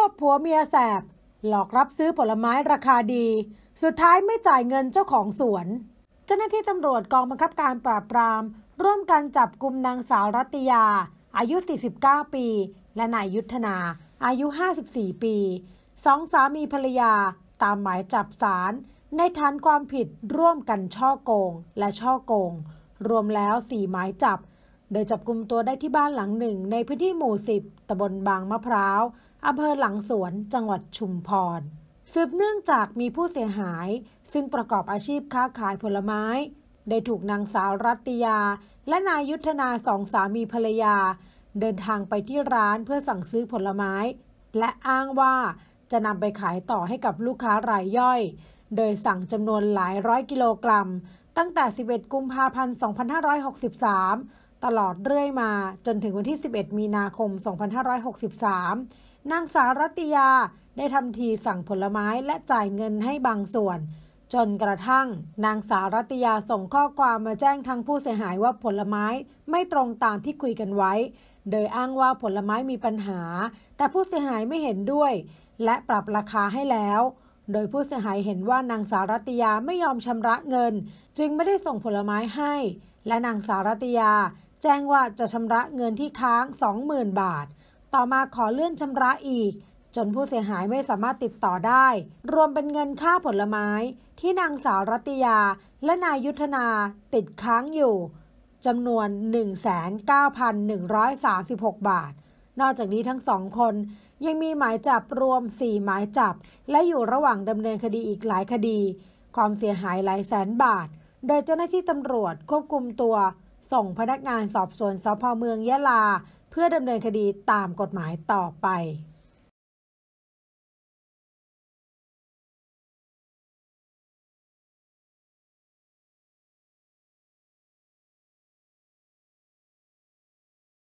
วบผัวเมียแสบหลอกรับซื้อผลไม้ราคาดี สุดท้ายไม่จ่ายเงินเจ้าของสวน เจ้าหน้าที่ตำรวจกองบังคับการปราบปราม ร่วมกันจับกลุ่มนางสาวรัตยา อายุ 49 ปี และนายยุทธนา อายุ 54 ปีสองสามีภรรยา ตามหมายจับสาร ในฐานความผิดร่วมกันช่อโกงและช่อโกง รวมแล้วสี่หมายจับ โดยจับกลุ่มตัวได้ที่บ้านหลังหนึ่ง ในพื้นที่หมู่10ตำบลบางมะพร้าวอำเภอหลังสวน จังหวัดชุมพร สืบเนื่องจากมีผู้เสียหาย ซึ่งประกอบอาชีพค้าขายผลไม้ ได้ถูกนางสาวรัตยาและนายยุทธนาสองสามีภรรยา เดินทางไปที่ร้านเพื่อสั่งซื้อผลไม้ และอ้างว่าจะนำไปขายต่อให้กับลูกค้ารายย่อย โดยสั่งจำนวนหลายร้อยกิโลกรัม ตั้งแต่ 11 กุมภาพันธ์ 2563 ตลอดเรื่อยมาจนถึงวันที่ 11 มีนาคม 2563นางสาวรัติยาได้ทำทีสั่งผลไม้และจ่ายเงินให้บางส่วน จนกระทั่งนางสาวรัติยาส่งข้อความมาแจ้งทางผู้เสียหายว่าผลไม้ไม่ตรงตามที่คุยกันไว้ โดยอ้างว่าผลไม้มีปัญหา แต่ผู้เสียหายไม่เห็นด้วย และปรับราคาให้แล้ว โดยผู้เสียหายเห็นว่านางสาวรัติยาไม่ยอมชำระเงิน จึงไม่ได้ส่งผลไม้ให้และนางสาวรัติยาแจ้งว่าจะชำระเงินที่ค้าง20,000บาทต่อมาขอเลื่อนชำระอีก จนผู้เสียหายไม่สามารถติดต่อได้ รวมเป็นเงินค่าผลไม้ ที่นางสาวรัตยาและนายยุทธนาติดค้างอยู่จำนวน 19,136 บาท นอกจากนี้ทั้งสองคน ยังมีหมายจับรวม 4 หมายจับ และอยู่ระหว่างดำเนินคดีอีกหลายคดี ความเสียหายหลายแสนบาท โดยเจ้าหน้าที่ตำรวจควบคุมตัว ส่งพนักงานสอบสวนสพเมืองยะลาพื่อดำเนินคดีตามกฎหมายต่อไป